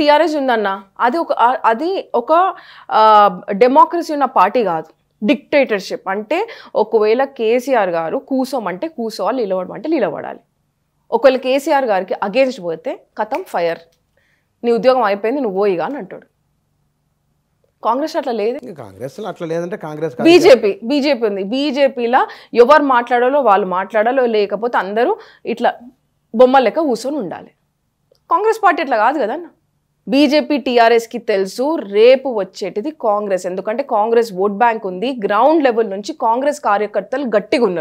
TRS ఉందన్న అది ఒక అది ఒక డెమోక్రసీ ఉన్న పార్టీ కాదు డిక్టేటర్షిప్ అంటే ఒకవేళ కేసీఆర్ గారు కూసోమంటే కూసోవాలి నిలబడమంటే నిలబడాలి ఒకవేళ కేసీఆర్ గారికి అగేన్స్ట్ పోతే కథం ఫైర్ నీ ఉద్యోగం అయిపోయింది నువ్వు పోయిగా అని అంటాడు కాంగ్రెస్ అట్లా లేదు కాంగ్రెస్ అట్లా లేదంటే కాంగ్రెస్ బీజేపీ బీజేపీ ఉంది బీజేపీలో ఎవరు మాట్లాడాలో వాళ్ళు మాట్లాడాలో లేకపోతే అందరూ ఇట్లా బొమ్మ లెక్క కూర్చొని ఉండాలి కాంగ్రెస్ పార్టీ ఇట్లా కాదు కదన్నా బీజేపీ టీఆర్ఎస్కి తెలుసు రేపు వచ్చేటిది కాంగ్రెస్ ఎందుకంటే కాంగ్రెస్ ఓట్ బ్యాంక్ ఉంది గ్రౌండ్ లెవెల్ నుంచి కాంగ్రెస్ కార్యకర్తలు గట్టిగా ఉన్నారు